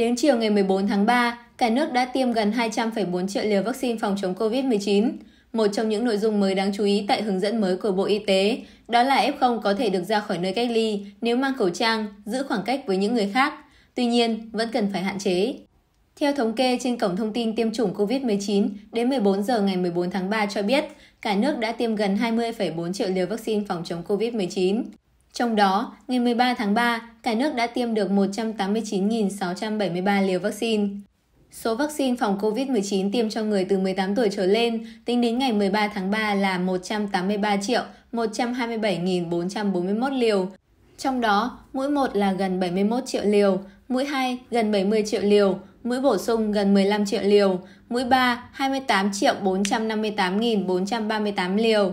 Đến chiều ngày 14 tháng 3, cả nước đã tiêm gần 200,4 triệu liều vaccine phòng chống COVID-19. Một trong những nội dung mới đáng chú ý tại hướng dẫn mới của Bộ Y tế đó là F0 có thể được ra khỏi nơi cách ly nếu mang khẩu trang, giữ khoảng cách với những người khác. Tuy nhiên, vẫn cần phải hạn chế. Theo thống kê trên cổng thông tin tiêm chủng COVID-19, đến 14 giờ ngày 14 tháng 3 cho biết, cả nước đã tiêm gần 20,4 triệu liều vaccine phòng chống COVID-19 trong đó ngày 13 tháng 3, cả nước đã tiêm được 189.673 liều vaccine. Số vaccine phòng COVID-19 tiêm cho người từ 18 tuổi trở lên tính đến ngày 13 tháng 3 là 183 triệu 127.441 liều. Trong đó, mũi 1 là gần 71 triệu liều, mũi 2 gần 70 triệu liều, mũi bổ sung gần 15 triệu liều, mũi 3 28 triệu 458.438 liều.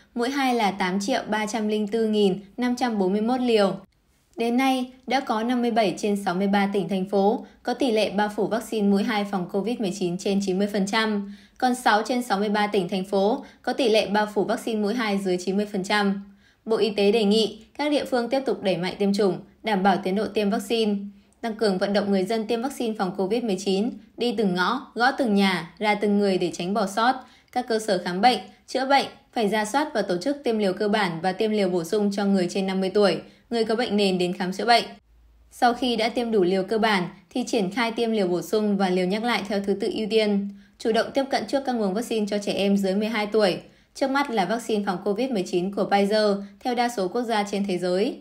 mũi 2 là 8 304.541 liều. Đến nay, đã có 57 trên 63 tỉnh, thành phố có tỷ lệ bao phủ vaccine mũi 2 phòng COVID-19 trên 90%, còn 6 trên 63 tỉnh, thành phố có tỷ lệ bao phủ vaccine mũi 2 dưới 90%. Bộ Y tế đề nghị các địa phương tiếp tục đẩy mạnh tiêm chủng, đảm bảo tiến độ tiêm vaccine tăng cường vận động người dân tiêm vaccine phòng COVID-19, đi từng ngõ, gõ từng nhà, ra từng người để tránh bỏ sót, các cơ sở khám bệnh, chữa bệnh phải ra soát và tổ chức tiêm liều cơ bản và tiêm liều bổ sung cho người trên 50 tuổi, người có bệnh nền đến khám chữa bệnh. Sau khi đã tiêm đủ liều cơ bản thì triển khai tiêm liều bổ sung và liều nhắc lại theo thứ tự ưu tiên, chủ động tiếp cận trước các nguồn vaccine cho trẻ em dưới 12 tuổi, trước mắt là vaccine phòng COVID-19 của Pfizer theo đa số quốc gia trên thế giới.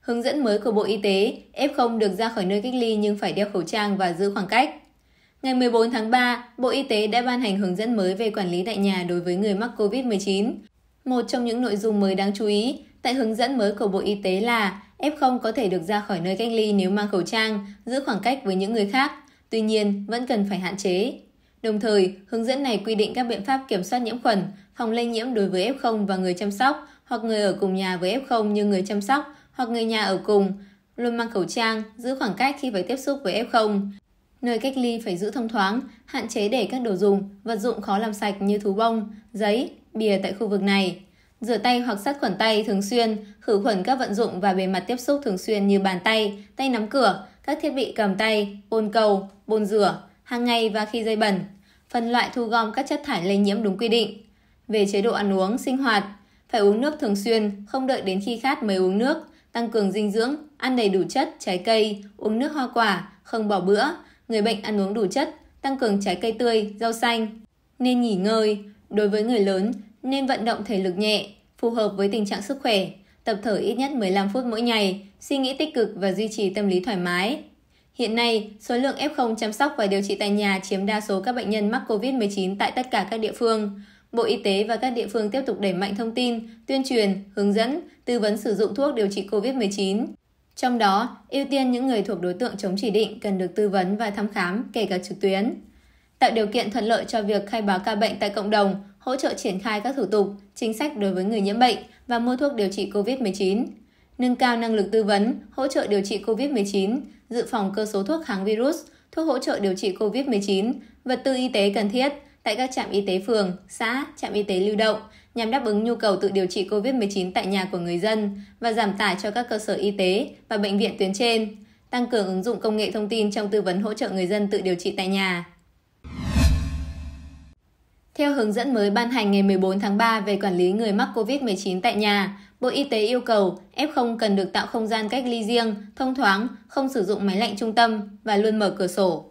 Hướng dẫn mới của Bộ Y tế, F0 được ra khỏi nơi cách ly nhưng phải đeo khẩu trang và giữ khoảng cách. Ngày 14 tháng 3, Bộ Y tế đã ban hành hướng dẫn mới về quản lý tại nhà đối với người mắc COVID-19. Một trong những nội dung mới đáng chú ý tại hướng dẫn mới của Bộ Y tế là F0 có thể được ra khỏi nơi cách ly nếu mang khẩu trang, giữ khoảng cách với những người khác, tuy nhiên vẫn cần phải hạn chế. Đồng thời, hướng dẫn này quy định các biện pháp kiểm soát nhiễm khuẩn, phòng lây nhiễm đối với F0 và người chăm sóc, hoặc người ở cùng nhà với F0 như người chăm sóc, hoặc người nhà ở cùng, luôn mang khẩu trang, giữ khoảng cách khi phải tiếp xúc với F0. Nơi cách ly phải giữ thông thoáng, hạn chế để các đồ dùng, vật dụng khó làm sạch như thú bông, giấy, bìa tại khu vực này. Rửa tay hoặc sát khuẩn tay thường xuyên, khử khuẩn các vận dụng và bề mặt tiếp xúc thường xuyên như bàn tay, tay nắm cửa, các thiết bị cầm tay, bồn cầu, bồn rửa, hàng ngày và khi dây bẩn. Phân loại thu gom các chất thải lây nhiễm đúng quy định. Về chế độ ăn uống, sinh hoạt, phải uống nước thường xuyên, không đợi đến khi khát mới uống nước, tăng cường dinh dưỡng, ăn đầy đủ chất, trái cây, uống nước hoa quả, không bỏ bữa, người bệnh ăn uống đủ chất, tăng cường trái cây tươi, rau xanh. Nên nghỉ ngơi, đối với người lớn nên vận động thể lực nhẹ, phù hợp với tình trạng sức khỏe, tập thở ít nhất 15 phút mỗi ngày, suy nghĩ tích cực và duy trì tâm lý thoải mái. Hiện nay, số lượng F0 chăm sóc và điều trị tại nhà chiếm đa số các bệnh nhân mắc COVID-19 tại tất cả các địa phương. Bộ Y tế và các địa phương tiếp tục đẩy mạnh thông tin, tuyên truyền, hướng dẫn, tư vấn sử dụng thuốc điều trị COVID-19 trong đó ưu tiên những người thuộc đối tượng chống chỉ định cần được tư vấn và thăm khám, kể cả trực tuyến. Tạo điều kiện thuận lợi cho việc khai báo ca bệnh tại cộng đồng, hỗ trợ triển khai các thủ tục, chính sách đối với người nhiễm bệnh và mua thuốc điều trị COVID-19. Nâng cao năng lực tư vấn, hỗ trợ điều trị COVID-19, dự phòng cơ số thuốc kháng virus, thuốc hỗ trợ điều trị COVID-19, vật tư y tế cần thiết tại các trạm y tế phường, xã, trạm y tế lưu động, nhằm đáp ứng nhu cầu tự điều trị COVID-19 tại nhà của người dân và giảm tải cho các cơ sở y tế và bệnh viện tuyến trên, tăng cường ứng dụng công nghệ thông tin trong tư vấn hỗ trợ người dân tự điều trị tại nhà. Theo hướng dẫn mới ban hành ngày 14 tháng 3 về quản lý người mắc COVID-19 tại nhà, Bộ Y tế yêu cầu F0 cần được tạo không gian cách ly riêng, thông thoáng, không sử dụng máy lạnh trung tâm và luôn mở cửa sổ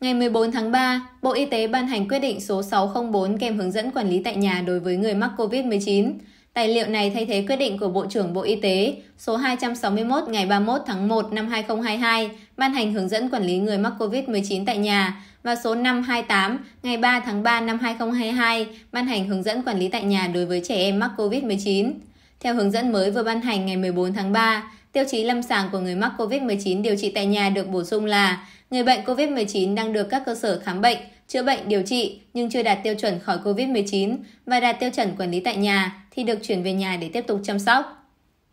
ngày 14 tháng 3, Bộ Y tế ban hành quyết định số 604 kèm hướng dẫn quản lý tại nhà đối với người mắc COVID-19. Tài liệu này thay thế quyết định của Bộ trưởng Bộ Y tế số 261 ngày 31 tháng 1 năm 2022 ban hành hướng dẫn quản lý người mắc COVID-19 tại nhà và số 528 ngày 3 tháng 3 năm 2022 ban hành hướng dẫn quản lý tại nhà đối với trẻ em mắc COVID-19. Theo hướng dẫn mới vừa ban hành ngày 14 tháng 3, tiêu chí lâm sàng của người mắc COVID-19 điều trị tại nhà được bổ sung là người bệnh COVID-19 đang được các cơ sở khám bệnh, chữa bệnh điều trị nhưng chưa đạt tiêu chuẩn khỏi COVID-19 và đạt tiêu chuẩn quản lý tại nhà thì được chuyển về nhà để tiếp tục chăm sóc.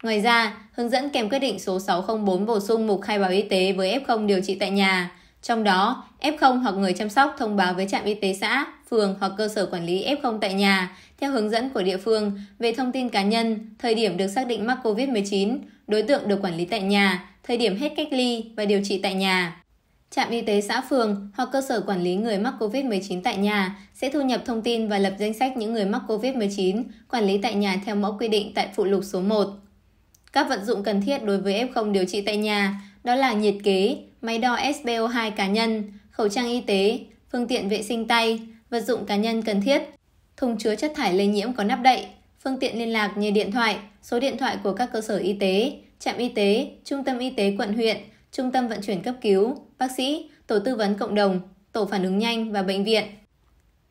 Ngoài ra, hướng dẫn kèm quyết định số 604 bổ sung mục khai báo y tế với F0 điều trị tại nhà trong đó f hoặc người chăm sóc thông báo với trạm y tế xã phường hoặc cơ sở quản lý f tại nhà theo hướng dẫn của địa phương về thông tin cá nhân thời điểm được xác định mắc covid 19 đối tượng được quản lý tại nhà thời điểm hết cách ly và điều trị tại nhà Trạm y tế xã phường hoặc cơ sở quản lý người mắc COVID-19 tại nhà sẽ thu nhập thông tin và lập danh sách những người mắc COVID-19 quản lý tại nhà theo mẫu quy định tại phụ lục số 1. Các vận dụng cần thiết đối với F0 điều trị tại nhà đó là nhiệt kế, máy đo SPO2 cá nhân, khẩu trang y tế, phương tiện vệ sinh tay, vật dụng cá nhân cần thiết, thùng chứa chất thải lây nhiễm có nắp đậy, phương tiện liên lạc như điện thoại, số điện thoại của các cơ sở y tế, trạm y tế, trung tâm y tế quận huyện, trung tâm vận chuyển cấp cứu, bác sĩ, tổ tư vấn cộng đồng, tổ phản ứng nhanh và bệnh viện.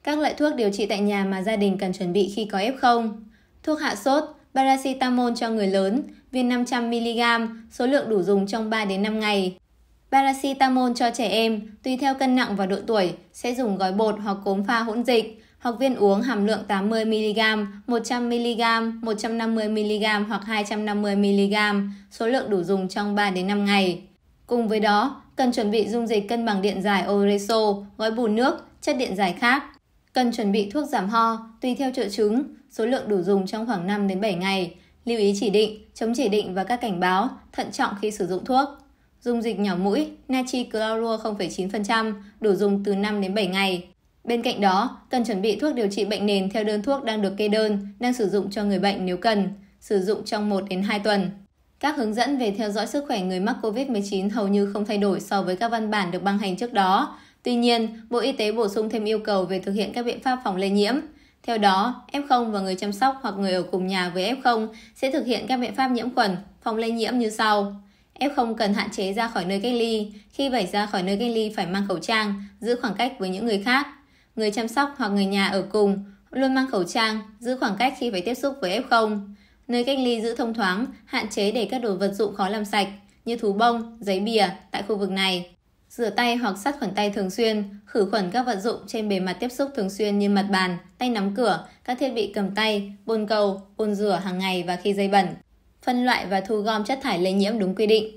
Các loại thuốc điều trị tại nhà mà gia đình cần chuẩn bị khi có F0. Thuốc hạ sốt, paracetamol cho người lớn, viên 500mg, số lượng đủ dùng trong 3 đến 5 ngày. Paracetamol cho trẻ em, tùy theo cân nặng và độ tuổi, sẽ dùng gói bột hoặc cốm pha hỗn dịch, hoặc viên uống hàm lượng 80mg, 100mg, 150mg hoặc 250mg, số lượng đủ dùng trong 3 đến 5 ngày. Cùng với đó, cần chuẩn bị dung dịch cân bằng điện giải Oreso, gói bù nước, chất điện giải khác. Cần chuẩn bị thuốc giảm ho, tùy theo triệu chứng, số lượng đủ dùng trong khoảng 5 đến 7 ngày. Lưu ý chỉ định, chống chỉ định và các cảnh báo, thận trọng khi sử dụng thuốc. Dung dịch nhỏ mũi natri clorua 0,9% đủ dùng từ 5 đến 7 ngày. Bên cạnh đó, cần chuẩn bị thuốc điều trị bệnh nền theo đơn thuốc đang được kê đơn, đang sử dụng cho người bệnh nếu cần, sử dụng trong 1 đến 2 tuần. Các hướng dẫn về theo dõi sức khỏe người mắc COVID-19 hầu như không thay đổi so với các văn bản được ban hành trước đó. Tuy nhiên, Bộ Y tế bổ sung thêm yêu cầu về thực hiện các biện pháp phòng lây nhiễm. Theo đó, F0 và người chăm sóc hoặc người ở cùng nhà với F0 sẽ thực hiện các biện pháp nhiễm khuẩn, phòng lây nhiễm như sau. F0 cần hạn chế ra khỏi nơi cách ly, khi phải ra khỏi nơi cách ly phải mang khẩu trang, giữ khoảng cách với những người khác. Người chăm sóc hoặc người nhà ở cùng luôn mang khẩu trang, giữ khoảng cách khi phải tiếp xúc với F0. Nơi cách ly giữ thông thoáng, hạn chế để các đồ vật dụng khó làm sạch như thú bông, giấy bìa tại khu vực này. Rửa tay hoặc sát khuẩn tay thường xuyên, khử khuẩn các vật dụng trên bề mặt tiếp xúc thường xuyên như mặt bàn, tay nắm cửa, các thiết bị cầm tay, bồn cầu, bồn rửa hàng ngày và khi dây bẩn phân loại và thu gom chất thải lây nhiễm đúng quy định.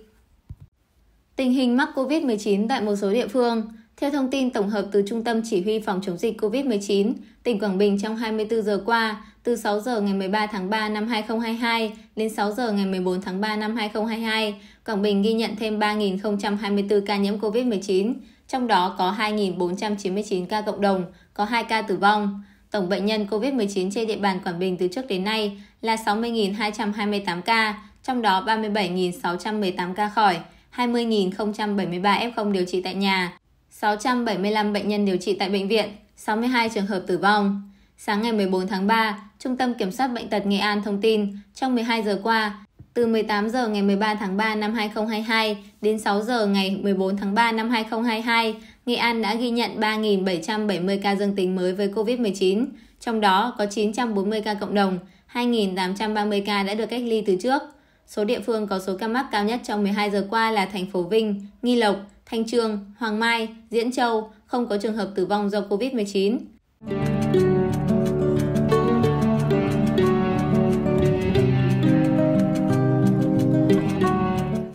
Tình hình mắc COVID-19 tại một số địa phương Theo thông tin tổng hợp từ Trung tâm Chỉ huy Phòng chống dịch COVID-19, tỉnh Quảng Bình trong 24 giờ qua, từ 6 giờ ngày 13 tháng 3 năm 2022 đến 6 giờ ngày 14 tháng 3 năm 2022, Quảng Bình ghi nhận thêm 3.024 ca nhiễm COVID-19, trong đó có 2.499 ca cộng đồng, có 2 ca tử vong tổng bệnh nhân covid 19 trên địa bàn quảng bình từ trước đến nay là sáu mươi hai trăm hai mươi tám ca, trong đó ba mươi bảy sáu trăm một tám ca khỏi, 20.073 F0 điều trị tại nhà, 675 bệnh nhân điều trị tại bệnh viện, 62 trường hợp tử vong. Sáng ngày 14 tháng 3, Trung tâm Kiểm soát Bệnh tật Nghệ An thông tin, trong 12 giờ qua, từ 18 giờ ngày 13 tháng 3 năm 2022 đến 6 giờ ngày 14 tháng 3 năm 2022, Nghệ An đã ghi nhận 3.770 ca dương tính mới với COVID-19, trong đó có 940 ca cộng đồng, 2.830 ca đã được cách ly từ trước. Số địa phương có số ca mắc cao nhất trong 12 giờ qua là thành phố Vinh, Nghi Lộc, Thanh Trương, Hoàng Mai, Diễn Châu, không có trường hợp tử vong do COVID-19.